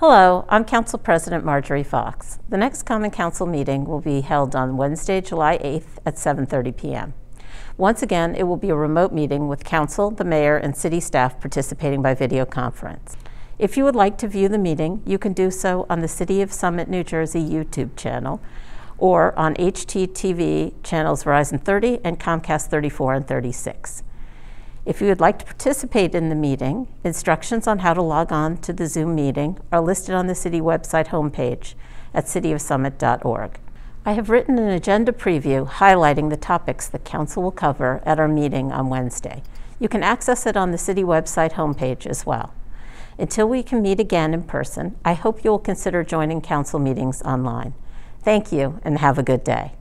Hello, I'm Council President Marjorie Fox. The next Common Council meeting will be held on Wednesday, July 8th at 7.30 p.m. Once again, it will be a remote meeting with Council, the Mayor, and City staff participating by video conference. If you would like to view the meeting, you can do so on the City of Summit, New Jersey YouTube channel or on HTTV channels Verizon 30 and Comcast 34 and 36. If you would like to participate in the meeting, instructions on how to log on to the Zoom meeting are listed on the city website homepage at cityofsummit.org. I have written an agenda preview highlighting the topics the council will cover at our meeting on Wednesday. You can access it on the city website homepage as well. Until we can meet again in person, I hope you will consider joining council meetings online. Thank you and have a good day.